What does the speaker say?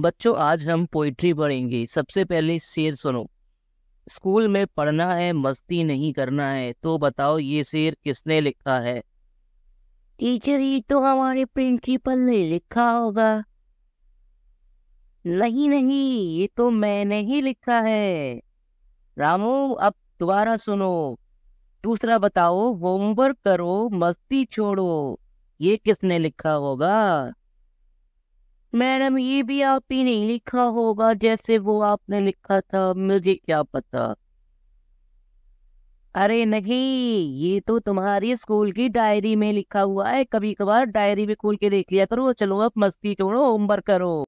बच्चों आज हम पोइट्री पढ़ेंगे सबसे पहले शेर सुनो स्कूल में पढ़ना है मस्ती नहीं करना है तो बताओ ये शेर किसने लिखा है टीचर ये तो हमारे प्रिंसिपल ने लिखा होगा नहीं नहीं ये तो मैंने ही लिखा है रामू अब दोबारा सुनो दूसरा बताओ होमवर्क करो मस्ती छोड़ो ये किसने लिखा होगा मैडम ये भी आप ही नहीं लिखा होगा जैसे वो आपने लिखा था मुझे क्या पता अरे नहीं ये तो तुम्हारी स्कूल की डायरी में लिखा हुआ है कभी कभार डायरी भी खोल के देख लिया करो चलो अब मस्ती छोड़ो होमवर्क करो